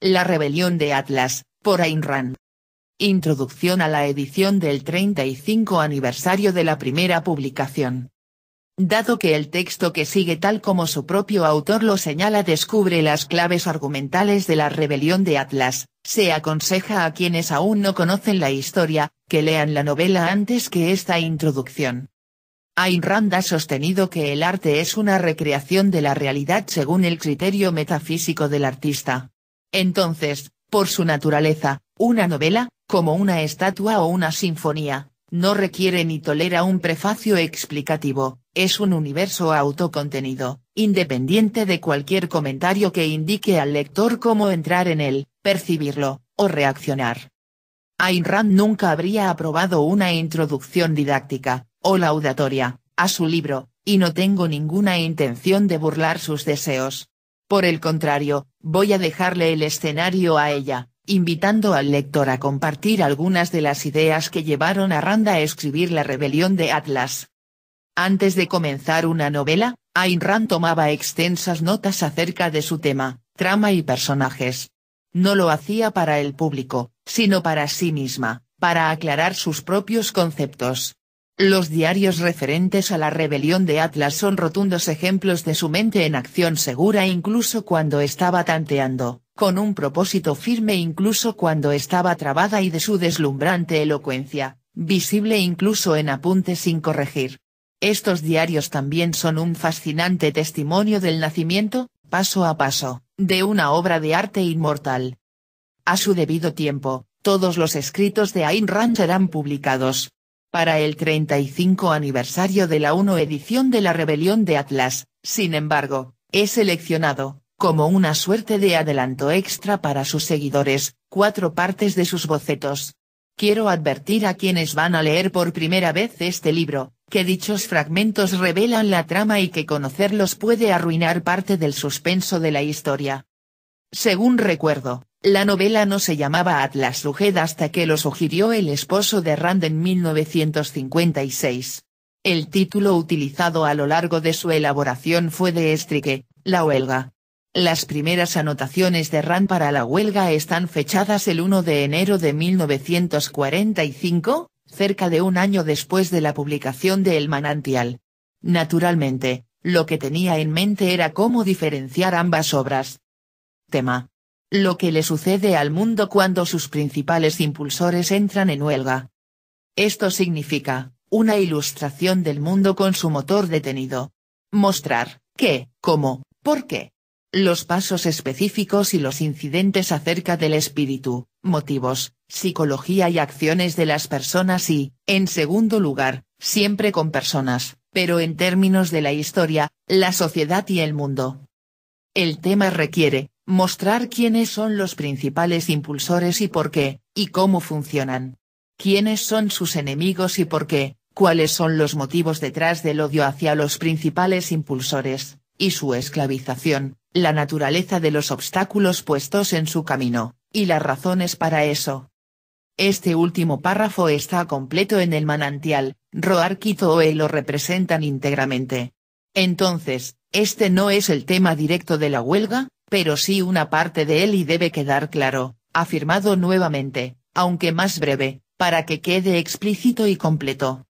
La rebelión de Atlas, por Ayn Rand. Introducción a la edición del 35 aniversario de la primera publicación. Dado que el texto que sigue tal como su propio autor lo señala descubre las claves argumentales de la rebelión de Atlas, se aconseja a quienes aún no conocen la historia, que lean la novela antes que esta introducción. Ayn Rand ha sostenido que el arte es una recreación de la realidad según el criterio metafísico del artista. Entonces, por su naturaleza, una novela, como una estatua o una sinfonía, no requiere ni tolera un prefacio explicativo, es un universo autocontenido, independiente de cualquier comentario que indique al lector cómo entrar en él, percibirlo, o reaccionar. Ayn Rand nunca habría aprobado una introducción didáctica, o laudatoria, a su libro, y no tengo ninguna intención de burlar sus deseos, por el contrario, voy a dejarle el escenario a ella, invitando al lector a compartir algunas de las ideas que llevaron a Randa a escribir La rebelión de Atlas. Antes de comenzar una novela, Ayn Rand tomaba extensas notas acerca de su tema, trama y personajes. No lo hacía para el público, sino para sí misma, para aclarar sus propios conceptos. Los diarios referentes a la rebelión de Atlas son rotundos ejemplos de su mente en acción segura incluso cuando estaba tanteando, con un propósito firme incluso cuando estaba trabada y de su deslumbrante elocuencia, visible incluso en apuntes sin corregir. Estos diarios también son un fascinante testimonio del nacimiento, paso a paso, de una obra de arte inmortal. A su debido tiempo, todos los escritos de Ayn Rand serán publicados, para el 35 aniversario de la 1 edición de la rebelión de Atlas, sin embargo, he seleccionado, como una suerte de adelanto extra para sus seguidores, cuatro partes de sus bocetos. Quiero advertir a quienes van a leer por primera vez este libro, que dichos fragmentos revelan la trama y que conocerlos puede arruinar parte del suspenso de la historia. Según recuerdo, la novela no se llamaba Atlas Rugged hasta que lo sugirió el esposo de Rand en 1956. El título utilizado a lo largo de su elaboración fue de Estrique, La huelga. Las primeras anotaciones de Rand para la huelga están fechadas el 1 de enero de 1945, cerca de un año después de la publicación de El manantial. Naturalmente, lo que tenía en mente era cómo diferenciar ambas obras, Tema. Lo que le sucede al mundo cuando sus principales impulsores entran en huelga. Esto significa, una ilustración del mundo con su motor detenido. Mostrar, qué, cómo, por qué. Los pasos específicos y los incidentes acerca del espíritu, motivos, psicología y acciones de las personas y, en segundo lugar, siempre con personas, pero en términos de la historia, la sociedad y el mundo. El tema requiere, Mostrar quiénes son los principales impulsores y por qué, y cómo funcionan. Quiénes son sus enemigos y por qué, cuáles son los motivos detrás del odio hacia los principales impulsores, y su esclavización, la naturaleza de los obstáculos puestos en su camino, y las razones para eso. Este último párrafo está completo en el manantial, Roar y e lo representan íntegramente. Entonces, ¿este no es el tema directo de la huelga? pero sí una parte de él y debe quedar claro, afirmado nuevamente, aunque más breve, para que quede explícito y completo.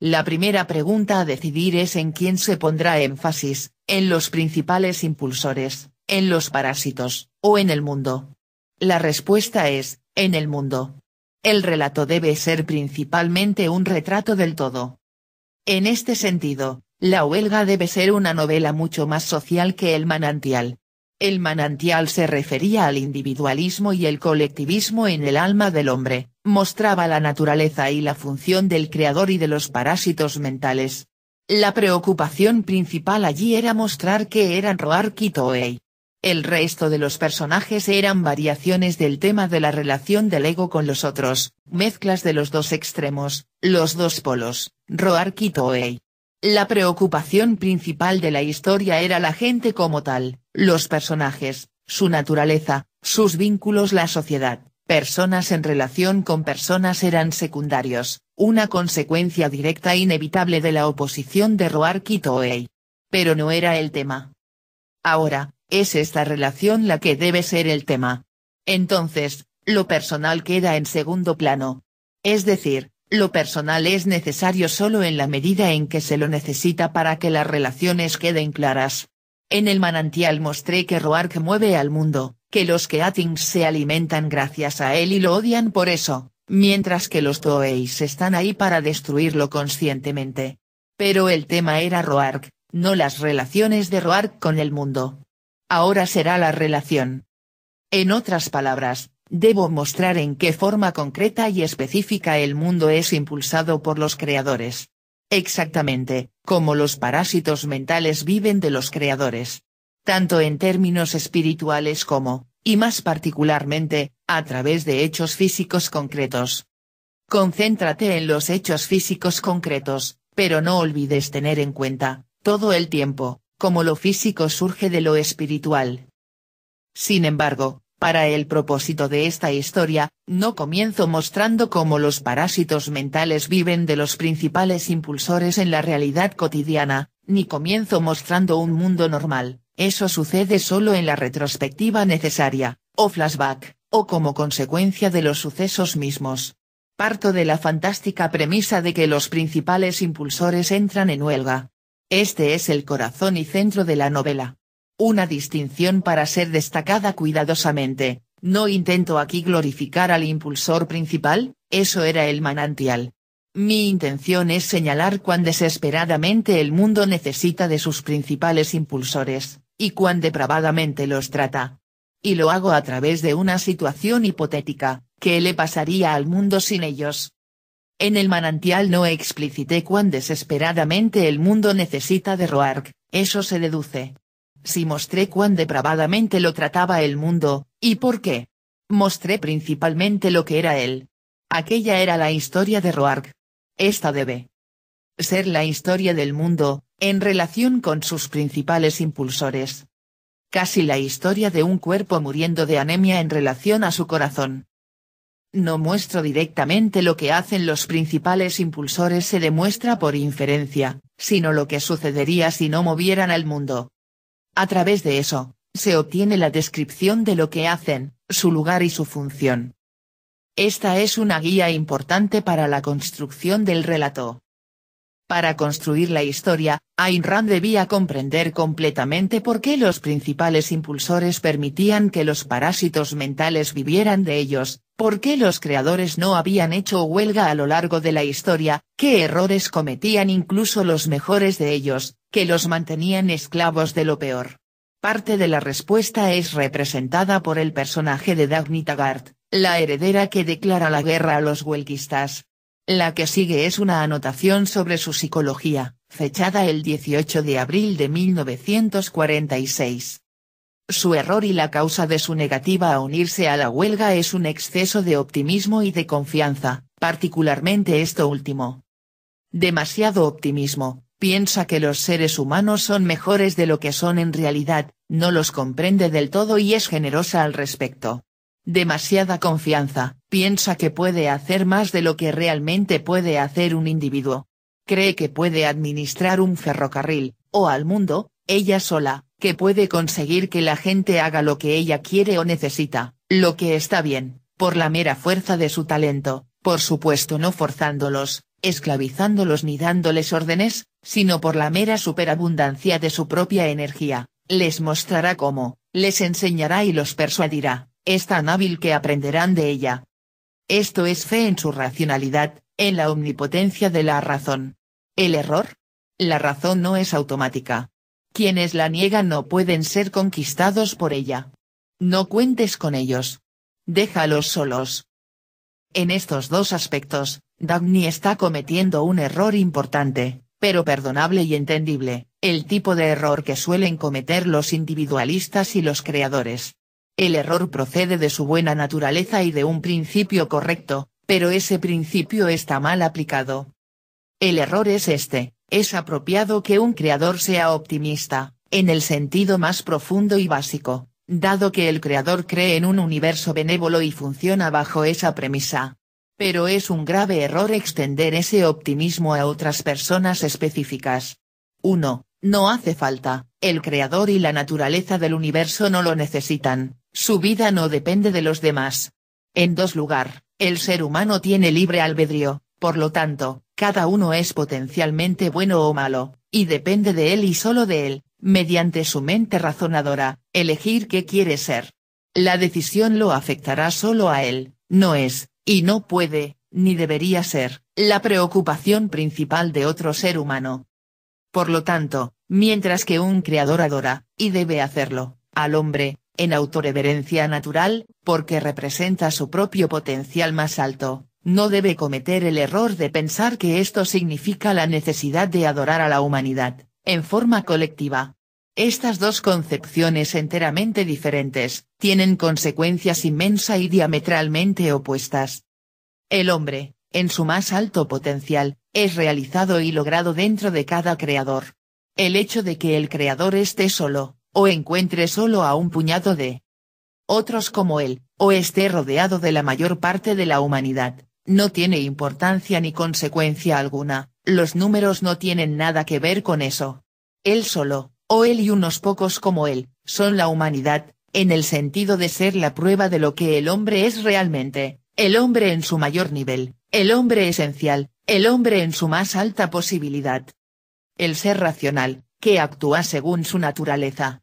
La primera pregunta a decidir es en quién se pondrá énfasis, en los principales impulsores, en los parásitos, o en el mundo. La respuesta es, en el mundo. El relato debe ser principalmente un retrato del todo. En este sentido, la huelga debe ser una novela mucho más social que el manantial, el manantial se refería al individualismo y el colectivismo en el alma del hombre, mostraba la naturaleza y la función del creador y de los parásitos mentales. La preocupación principal allí era mostrar que eran Roark El resto de los personajes eran variaciones del tema de la relación del ego con los otros, mezclas de los dos extremos, los dos polos, Roark la preocupación principal de la historia era la gente como tal, los personajes, su naturaleza, sus vínculos la sociedad, personas en relación con personas eran secundarios, una consecuencia directa e inevitable de la oposición de y Toei. Pero no era el tema. Ahora, es esta relación la que debe ser el tema. Entonces, lo personal queda en segundo plano. Es decir, lo personal es necesario solo en la medida en que se lo necesita para que las relaciones queden claras. En el manantial mostré que Roark mueve al mundo, que los Keatings se alimentan gracias a él y lo odian por eso, mientras que los Toeis están ahí para destruirlo conscientemente. Pero el tema era Roark, no las relaciones de Roark con el mundo. Ahora será la relación. En otras palabras, Debo mostrar en qué forma concreta y específica el mundo es impulsado por los creadores. Exactamente, como los parásitos mentales viven de los creadores. Tanto en términos espirituales como, y más particularmente, a través de hechos físicos concretos. Concéntrate en los hechos físicos concretos, pero no olvides tener en cuenta, todo el tiempo, cómo lo físico surge de lo espiritual. Sin embargo, para el propósito de esta historia, no comienzo mostrando cómo los parásitos mentales viven de los principales impulsores en la realidad cotidiana, ni comienzo mostrando un mundo normal, eso sucede solo en la retrospectiva necesaria, o flashback, o como consecuencia de los sucesos mismos. Parto de la fantástica premisa de que los principales impulsores entran en huelga. Este es el corazón y centro de la novela. Una distinción para ser destacada cuidadosamente, no intento aquí glorificar al impulsor principal, eso era el manantial. Mi intención es señalar cuán desesperadamente el mundo necesita de sus principales impulsores, y cuán depravadamente los trata. Y lo hago a través de una situación hipotética, ¿qué le pasaría al mundo sin ellos? En el manantial no explicité cuán desesperadamente el mundo necesita de Roark, eso se deduce si mostré cuán depravadamente lo trataba el mundo, y por qué. Mostré principalmente lo que era él. Aquella era la historia de Roark. Esta debe ser la historia del mundo, en relación con sus principales impulsores. Casi la historia de un cuerpo muriendo de anemia en relación a su corazón. No muestro directamente lo que hacen los principales impulsores se demuestra por inferencia, sino lo que sucedería si no movieran al mundo. A través de eso, se obtiene la descripción de lo que hacen, su lugar y su función. Esta es una guía importante para la construcción del relato. Para construir la historia, Ayn Rand debía comprender completamente por qué los principales impulsores permitían que los parásitos mentales vivieran de ellos, por qué los creadores no habían hecho huelga a lo largo de la historia, qué errores cometían incluso los mejores de ellos, que los mantenían esclavos de lo peor. Parte de la respuesta es representada por el personaje de Dagny Taggart, la heredera que declara la guerra a los huelguistas. La que sigue es una anotación sobre su psicología fechada el 18 de abril de 1946. Su error y la causa de su negativa a unirse a la huelga es un exceso de optimismo y de confianza, particularmente esto último. Demasiado optimismo, piensa que los seres humanos son mejores de lo que son en realidad, no los comprende del todo y es generosa al respecto. Demasiada confianza, piensa que puede hacer más de lo que realmente puede hacer un individuo, cree que puede administrar un ferrocarril, o al mundo, ella sola, que puede conseguir que la gente haga lo que ella quiere o necesita, lo que está bien, por la mera fuerza de su talento, por supuesto no forzándolos, esclavizándolos ni dándoles órdenes, sino por la mera superabundancia de su propia energía, les mostrará cómo, les enseñará y los persuadirá, es tan hábil que aprenderán de ella. Esto es fe en su racionalidad, en la omnipotencia de la razón. El error. La razón no es automática. Quienes la niegan no pueden ser conquistados por ella. No cuentes con ellos. Déjalos solos. En estos dos aspectos, Dagny está cometiendo un error importante, pero perdonable y entendible, el tipo de error que suelen cometer los individualistas y los creadores. El error procede de su buena naturaleza y de un principio correcto, pero ese principio está mal aplicado. El error es este, es apropiado que un creador sea optimista, en el sentido más profundo y básico, dado que el creador cree en un universo benévolo y funciona bajo esa premisa. Pero es un grave error extender ese optimismo a otras personas específicas. 1. No hace falta, el creador y la naturaleza del universo no lo necesitan, su vida no depende de los demás. En dos lugar, el ser humano tiene libre albedrío, por lo tanto, cada uno es potencialmente bueno o malo, y depende de él y solo de él, mediante su mente razonadora, elegir qué quiere ser. La decisión lo afectará solo a él, no es, y no puede, ni debería ser, la preocupación principal de otro ser humano. Por lo tanto, mientras que un creador adora, y debe hacerlo, al hombre, en autoreverencia natural, porque representa su propio potencial más alto, no debe cometer el error de pensar que esto significa la necesidad de adorar a la humanidad, en forma colectiva. Estas dos concepciones enteramente diferentes, tienen consecuencias inmensa y diametralmente opuestas. El hombre, en su más alto potencial, es realizado y logrado dentro de cada creador. El hecho de que el creador esté solo, o encuentre solo a un puñado de otros como él, o esté rodeado de la mayor parte de la humanidad, no tiene importancia ni consecuencia alguna, los números no tienen nada que ver con eso. Él solo, o él y unos pocos como él, son la humanidad, en el sentido de ser la prueba de lo que el hombre es realmente, el hombre en su mayor nivel, el hombre esencial, el hombre en su más alta posibilidad. El ser racional, que actúa según su naturaleza,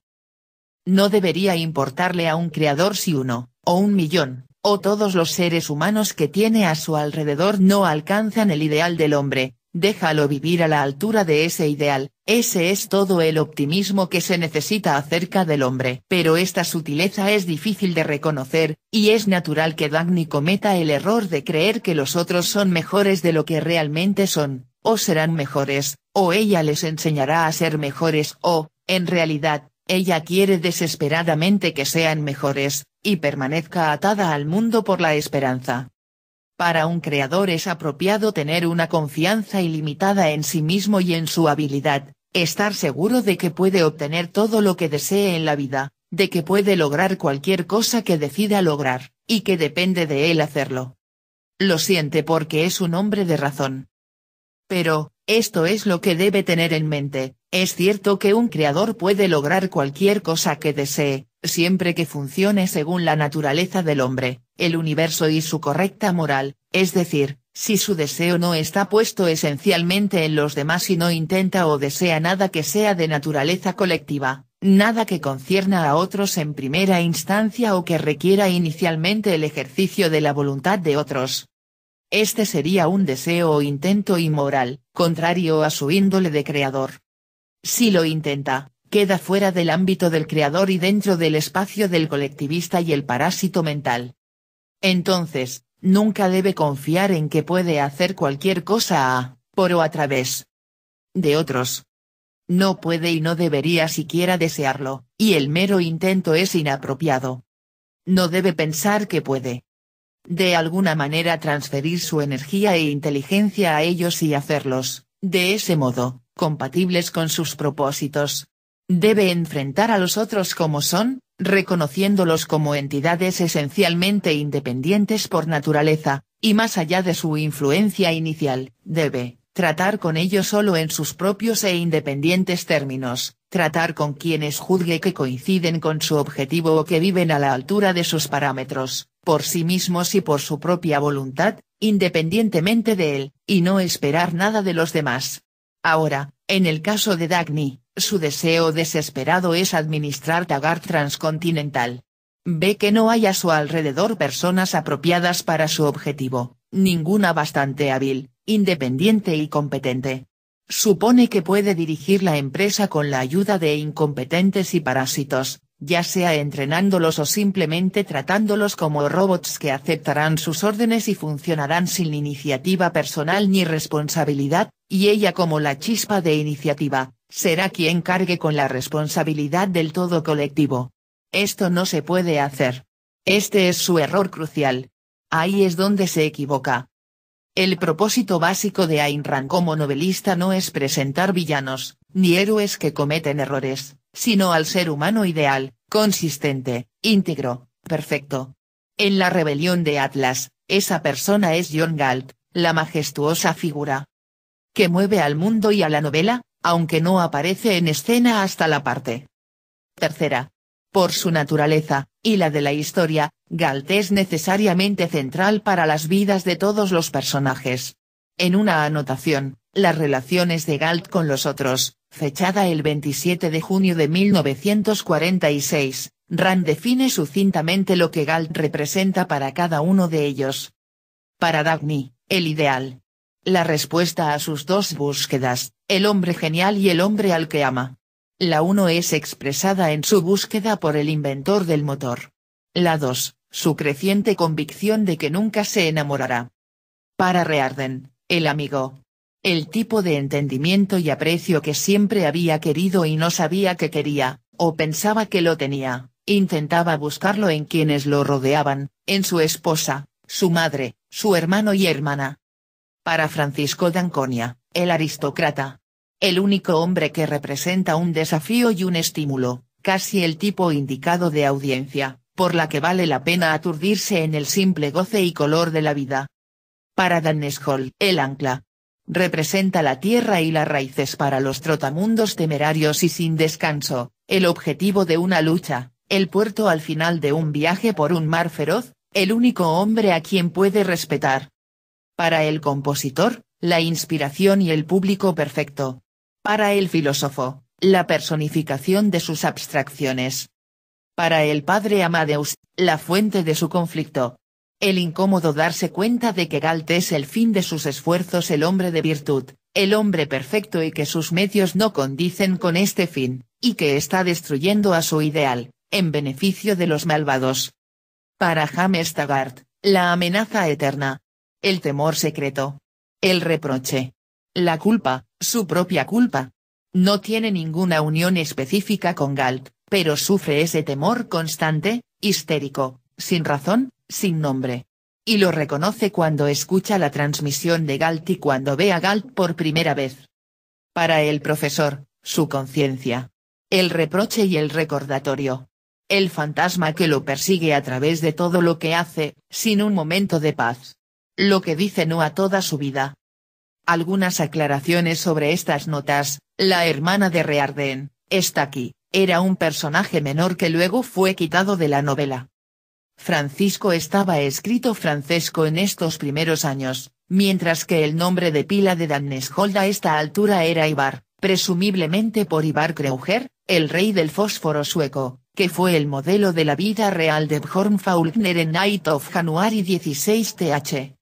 no debería importarle a un creador si uno, o un millón, o todos los seres humanos que tiene a su alrededor no alcanzan el ideal del hombre, déjalo vivir a la altura de ese ideal, ese es todo el optimismo que se necesita acerca del hombre. Pero esta sutileza es difícil de reconocer, y es natural que Dagny cometa el error de creer que los otros son mejores de lo que realmente son, o serán mejores, o ella les enseñará a ser mejores o, en realidad, ella quiere desesperadamente que sean mejores, y permanezca atada al mundo por la esperanza. Para un creador es apropiado tener una confianza ilimitada en sí mismo y en su habilidad, estar seguro de que puede obtener todo lo que desee en la vida, de que puede lograr cualquier cosa que decida lograr, y que depende de él hacerlo. Lo siente porque es un hombre de razón. Pero, esto es lo que debe tener en mente, es cierto que un creador puede lograr cualquier cosa que desee, siempre que funcione según la naturaleza del hombre, el universo y su correcta moral, es decir, si su deseo no está puesto esencialmente en los demás y no intenta o desea nada que sea de naturaleza colectiva, nada que concierna a otros en primera instancia o que requiera inicialmente el ejercicio de la voluntad de otros. Este sería un deseo o intento inmoral, contrario a su índole de creador. Si lo intenta, queda fuera del ámbito del creador y dentro del espacio del colectivista y el parásito mental. Entonces, nunca debe confiar en que puede hacer cualquier cosa a, por o a través de otros. No puede y no debería siquiera desearlo, y el mero intento es inapropiado. No debe pensar que puede. De alguna manera transferir su energía e inteligencia a ellos y hacerlos, de ese modo, compatibles con sus propósitos. Debe enfrentar a los otros como son, reconociéndolos como entidades esencialmente independientes por naturaleza, y más allá de su influencia inicial, debe, tratar con ellos solo en sus propios e independientes términos, tratar con quienes juzgue que coinciden con su objetivo o que viven a la altura de sus parámetros, por sí mismos y por su propia voluntad, independientemente de él, y no esperar nada de los demás. Ahora, en el caso de Dagny, su deseo desesperado es administrar Tagar Transcontinental. Ve que no hay a su alrededor personas apropiadas para su objetivo, ninguna bastante hábil, independiente y competente. Supone que puede dirigir la empresa con la ayuda de incompetentes y parásitos, ya sea entrenándolos o simplemente tratándolos como robots que aceptarán sus órdenes y funcionarán sin iniciativa personal ni responsabilidad, y ella como la chispa de iniciativa, será quien cargue con la responsabilidad del todo colectivo. Esto no se puede hacer. Este es su error crucial. Ahí es donde se equivoca. El propósito básico de Ayn Rand como novelista no es presentar villanos, ni héroes que cometen errores, sino al ser humano ideal, consistente, íntegro, perfecto. En la rebelión de Atlas, esa persona es John Galt, la majestuosa figura que mueve al mundo y a la novela, aunque no aparece en escena hasta la parte tercera. Por su naturaleza, y la de la historia, Galt es necesariamente central para las vidas de todos los personajes. En una anotación, las relaciones de Galt con los otros, fechada el 27 de junio de 1946, Rand define sucintamente lo que Galt representa para cada uno de ellos. Para Dagny, el ideal. La respuesta a sus dos búsquedas, el hombre genial y el hombre al que ama. La uno es expresada en su búsqueda por el inventor del motor. La 2, su creciente convicción de que nunca se enamorará. Para Rearden, el amigo, el tipo de entendimiento y aprecio que siempre había querido y no sabía que quería, o pensaba que lo tenía, intentaba buscarlo en quienes lo rodeaban, en su esposa, su madre, su hermano y hermana. Para Francisco D'Anconia, el aristócrata. El único hombre que representa un desafío y un estímulo, casi el tipo indicado de audiencia, por la que vale la pena aturdirse en el simple goce y color de la vida. Para Dan el ancla, Representa la tierra y las raíces para los trotamundos temerarios y sin descanso, el objetivo de una lucha, el puerto al final de un viaje por un mar feroz, el único hombre a quien puede respetar. Para el compositor, la inspiración y el público perfecto. Para el filósofo, la personificación de sus abstracciones. Para el padre Amadeus, la fuente de su conflicto, el incómodo darse cuenta de que Galt es el fin de sus esfuerzos el hombre de virtud, el hombre perfecto y que sus medios no condicen con este fin, y que está destruyendo a su ideal, en beneficio de los malvados. Para James Taggart, la amenaza eterna. El temor secreto. El reproche. La culpa, su propia culpa. No tiene ninguna unión específica con Galt, pero sufre ese temor constante, histérico, sin razón, sin nombre. Y lo reconoce cuando escucha la transmisión de Galt y cuando ve a Galt por primera vez. Para el profesor, su conciencia. El reproche y el recordatorio. El fantasma que lo persigue a través de todo lo que hace, sin un momento de paz. Lo que dice no a toda su vida. Algunas aclaraciones sobre estas notas, la hermana de Rearden, está aquí, era un personaje menor que luego fue quitado de la novela. Francisco estaba escrito Francesco en estos primeros años, mientras que el nombre de pila de Hold a esta altura era Ibar, presumiblemente por Ibar Kreuger, el rey del fósforo sueco, que fue el modelo de la vida real de Bjorn Faulkner en Night of January 16 th.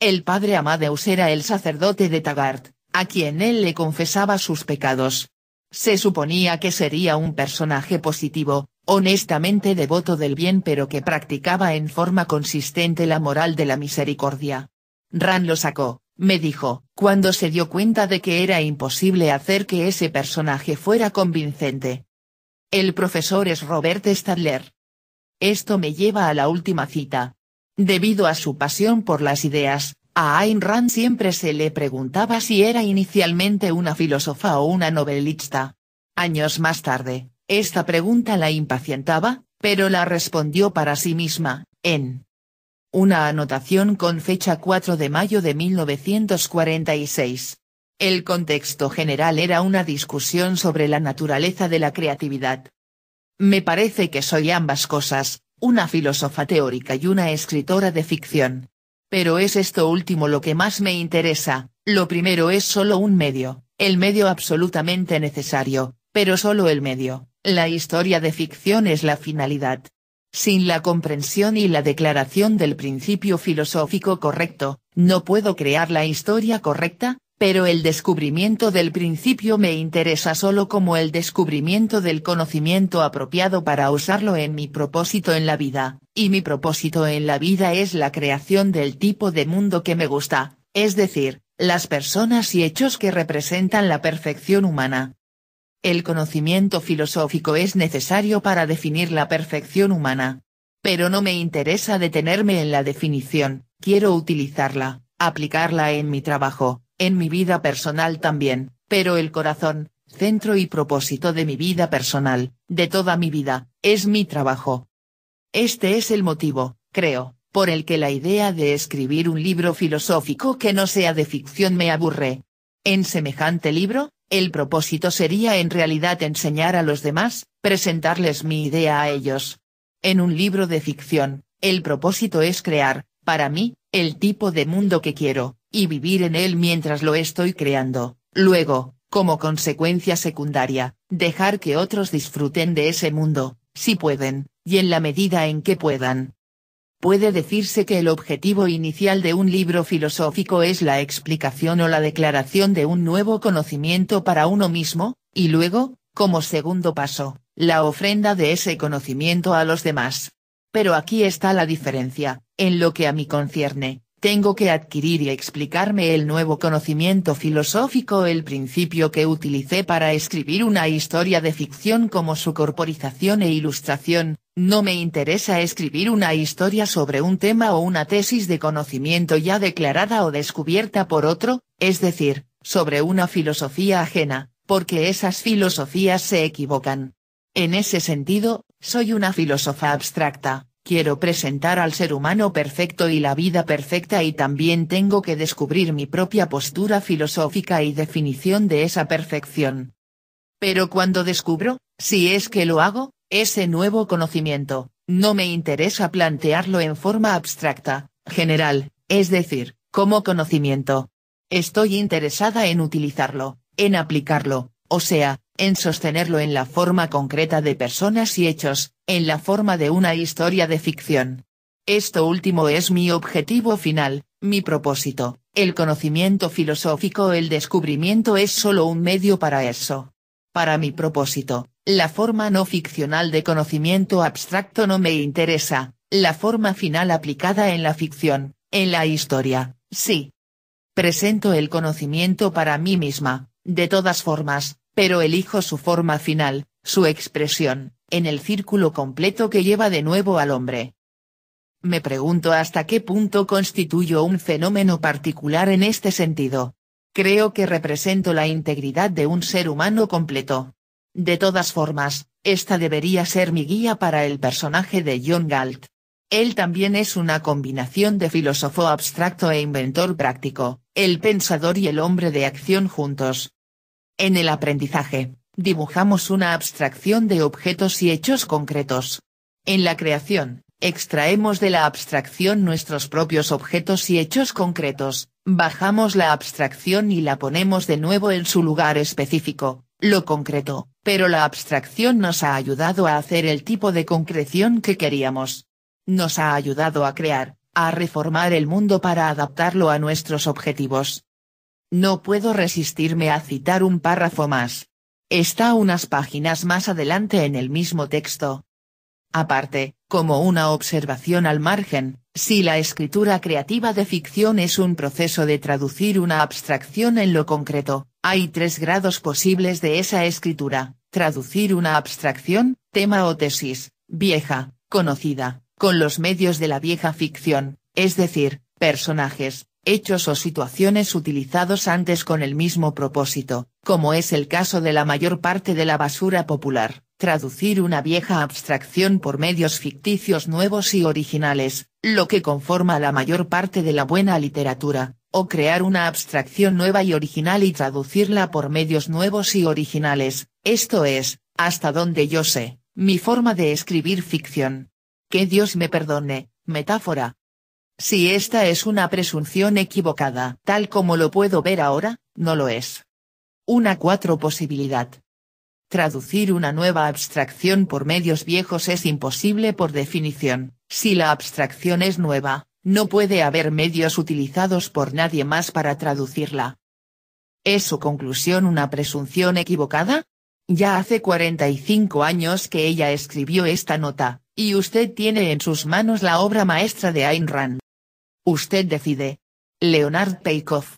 El padre Amadeus era el sacerdote de Tagart, a quien él le confesaba sus pecados. Se suponía que sería un personaje positivo, honestamente devoto del bien pero que practicaba en forma consistente la moral de la misericordia. Ran lo sacó, me dijo, cuando se dio cuenta de que era imposible hacer que ese personaje fuera convincente. El profesor es Robert Stadler. Esto me lleva a la última cita. Debido a su pasión por las ideas, a Ayn Rand siempre se le preguntaba si era inicialmente una filósofa o una novelista. Años más tarde, esta pregunta la impacientaba, pero la respondió para sí misma, en una anotación con fecha 4 de mayo de 1946. El contexto general era una discusión sobre la naturaleza de la creatividad. Me parece que soy ambas cosas, una filósofa teórica y una escritora de ficción. Pero es esto último lo que más me interesa, lo primero es solo un medio, el medio absolutamente necesario, pero solo el medio, la historia de ficción es la finalidad. Sin la comprensión y la declaración del principio filosófico correcto, no puedo crear la historia correcta, pero el descubrimiento del principio me interesa solo como el descubrimiento del conocimiento apropiado para usarlo en mi propósito en la vida, y mi propósito en la vida es la creación del tipo de mundo que me gusta, es decir, las personas y hechos que representan la perfección humana, el conocimiento filosófico es necesario para definir la perfección humana. Pero no me interesa detenerme en la definición, quiero utilizarla, aplicarla en mi trabajo, en mi vida personal también, pero el corazón, centro y propósito de mi vida personal, de toda mi vida, es mi trabajo. Este es el motivo, creo, por el que la idea de escribir un libro filosófico que no sea de ficción me aburre, en semejante libro, el propósito sería en realidad enseñar a los demás, presentarles mi idea a ellos. En un libro de ficción, el propósito es crear, para mí, el tipo de mundo que quiero, y vivir en él mientras lo estoy creando. Luego, como consecuencia secundaria, dejar que otros disfruten de ese mundo, si pueden, y en la medida en que puedan. Puede decirse que el objetivo inicial de un libro filosófico es la explicación o la declaración de un nuevo conocimiento para uno mismo, y luego, como segundo paso, la ofrenda de ese conocimiento a los demás. Pero aquí está la diferencia, en lo que a mí concierne, tengo que adquirir y explicarme el nuevo conocimiento filosófico, el principio que utilicé para escribir una historia de ficción como su corporización e ilustración, no me interesa escribir una historia sobre un tema o una tesis de conocimiento ya declarada o descubierta por otro, es decir, sobre una filosofía ajena, porque esas filosofías se equivocan. En ese sentido, soy una filósofa abstracta, Quiero presentar al ser humano perfecto y la vida perfecta y también tengo que descubrir mi propia postura filosófica y definición de esa perfección. Pero cuando descubro, si es que lo hago, ese nuevo conocimiento, no me interesa plantearlo en forma abstracta, general, es decir, como conocimiento. Estoy interesada en utilizarlo, en aplicarlo, o sea, en sostenerlo en la forma concreta de personas y hechos, en la forma de una historia de ficción. Esto último es mi objetivo final, mi propósito, el conocimiento filosófico, el descubrimiento es solo un medio para eso. Para mi propósito, la forma no ficcional de conocimiento abstracto no me interesa, la forma final aplicada en la ficción, en la historia, sí. Presento el conocimiento para mí misma, de todas formas, pero elijo su forma final, su expresión, en el círculo completo que lleva de nuevo al hombre. Me pregunto hasta qué punto constituyo un fenómeno particular en este sentido. Creo que represento la integridad de un ser humano completo. De todas formas, esta debería ser mi guía para el personaje de John Galt. Él también es una combinación de filósofo abstracto e inventor práctico, el pensador y el hombre de acción juntos, en el aprendizaje, dibujamos una abstracción de objetos y hechos concretos. En la creación, extraemos de la abstracción nuestros propios objetos y hechos concretos, bajamos la abstracción y la ponemos de nuevo en su lugar específico, lo concreto, pero la abstracción nos ha ayudado a hacer el tipo de concreción que queríamos. Nos ha ayudado a crear, a reformar el mundo para adaptarlo a nuestros objetivos. No puedo resistirme a citar un párrafo más. Está unas páginas más adelante en el mismo texto. Aparte, como una observación al margen, si la escritura creativa de ficción es un proceso de traducir una abstracción en lo concreto, hay tres grados posibles de esa escritura, traducir una abstracción, tema o tesis, vieja, conocida, con los medios de la vieja ficción, es decir, personajes, hechos o situaciones utilizados antes con el mismo propósito, como es el caso de la mayor parte de la basura popular, traducir una vieja abstracción por medios ficticios nuevos y originales, lo que conforma la mayor parte de la buena literatura, o crear una abstracción nueva y original y traducirla por medios nuevos y originales, esto es, hasta donde yo sé, mi forma de escribir ficción. Que Dios me perdone, metáfora, si esta es una presunción equivocada, tal como lo puedo ver ahora, no lo es. Una cuatro posibilidad. Traducir una nueva abstracción por medios viejos es imposible por definición, si la abstracción es nueva, no puede haber medios utilizados por nadie más para traducirla. ¿Es su conclusión una presunción equivocada? Ya hace 45 años que ella escribió esta nota, y usted tiene en sus manos la obra maestra de Ayn Rand. Usted decide. Leonard Peikoff.